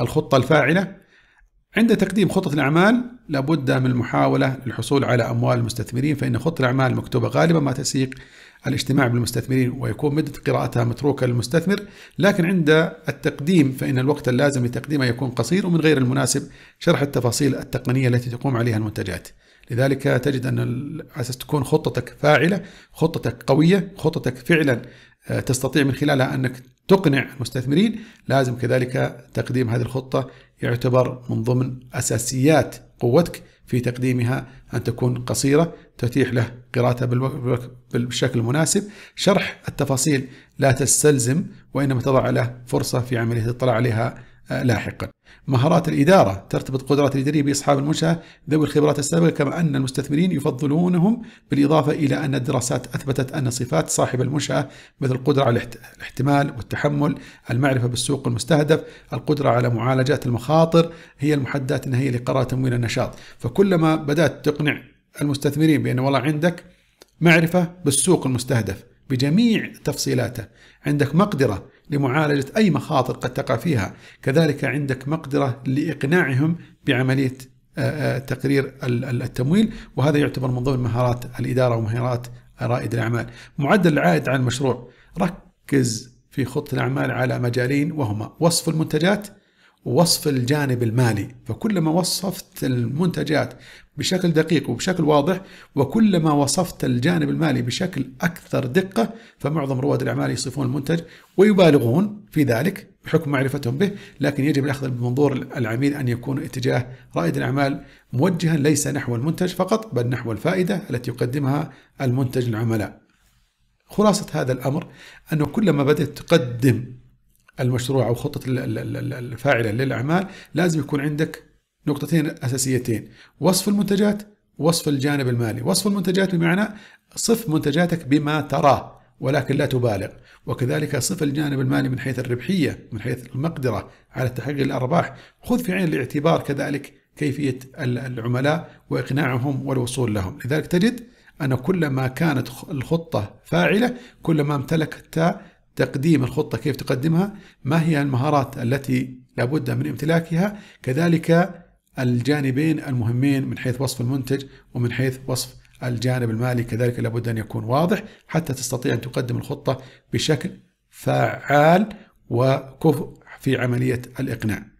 الخطة الفاعلة عند تقديم خطة الأعمال لابد من المحاولة للحصول على أموال المستثمرين فإن خطة الأعمال المكتوبة غالبا ما تسيق الاجتماع بالمستثمرين ويكون مدة قراءتها متروكة للمستثمر لكن عند التقديم فإن الوقت اللازم لتقديمها يكون قصير ومن غير المناسب شرح التفاصيل التقنية التي تقوم عليها المنتجات لذلك تجد أن على أساس تكون خطتك فاعلة خطتك قوية خطتك فعلا آه، تستطيع من خلالها أنك تقنع المستثمرين لازم كذلك تقديم هذه الخطة يعتبر من ضمن أساسيات قوتك في تقديمها أن تكون قصيرة تتيح له قراءتها بالشكل المناسب شرح التفاصيل لا تستلزم وإنما تضع له فرصة في عملية الاطلاع عليها آه، لاحقا مهارات الإدارة ترتبط قدرات الإدارية بأصحاب المنشأة ذوي الخبرات السابقة كما أن المستثمرين يفضلونهم بالإضافة إلى أن الدراسات أثبتت أن صفات صاحب المنشأة مثل القدرة على الاحتمال والتحمل المعرفة بالسوق المستهدف القدرة على معالجة المخاطر هي المحددات النهائية لقرار تمويل النشاط فكلما بدأت تقنع المستثمرين بأن والله عندك معرفة بالسوق المستهدف بجميع تفصيلاته عندك مقدرة لمعالجة أي مخاطر قد تقع فيها كذلك عندك مقدرة لإقناعهم بعملية آه، آه، تقرير التمويل وهذا يعتبر من ضمن مهارات الإدارة ومهارات رائد الأعمال معدل العائد على المشروع ركز في خطة الأعمال على مجالين وهما وصف المنتجات وصف الجانب المالي فكلما وصفت المنتجات بشكل دقيق وبشكل واضح وكلما وصفت الجانب المالي بشكل أكثر دقة فمعظم رواد الأعمال يصفون المنتج ويبالغون في ذلك بحكم معرفتهم به لكن يجب الأخذ بمنظور العميل أن يكون اتجاه رائد الأعمال موجها ليس نحو المنتج فقط بل نحو الفائدة التي يقدمها المنتج للعملاء خلاصة هذا الأمر أنه كلما بدأت تقدم المشروع او خطه الفاعله للاعمال لازم يكون عندك نقطتين اساسيتين وصف المنتجات وصف الجانب المالي وصف المنتجات بمعنى صف منتجاتك بما تراه ولكن لا تبالغ وكذلك صف الجانب المالي من حيث الربحيه من حيث المقدره على تحقيق الارباح خذ في عين الاعتبار كذلك كيفيه العملاء واقناعهم والوصول لهم لذلك تجد ان كلما كانت الخطه فاعله كلما امتلكت تقديم الخطة كيف تقدمها ما هي المهارات التي لابد من امتلاكها كذلك الجانبين المهمين من حيث وصف المنتج ومن حيث وصف الجانب المالي كذلك لابد أن يكون واضح حتى تستطيع أن تقدم الخطة بشكل فعال وكفء في عملية الإقناع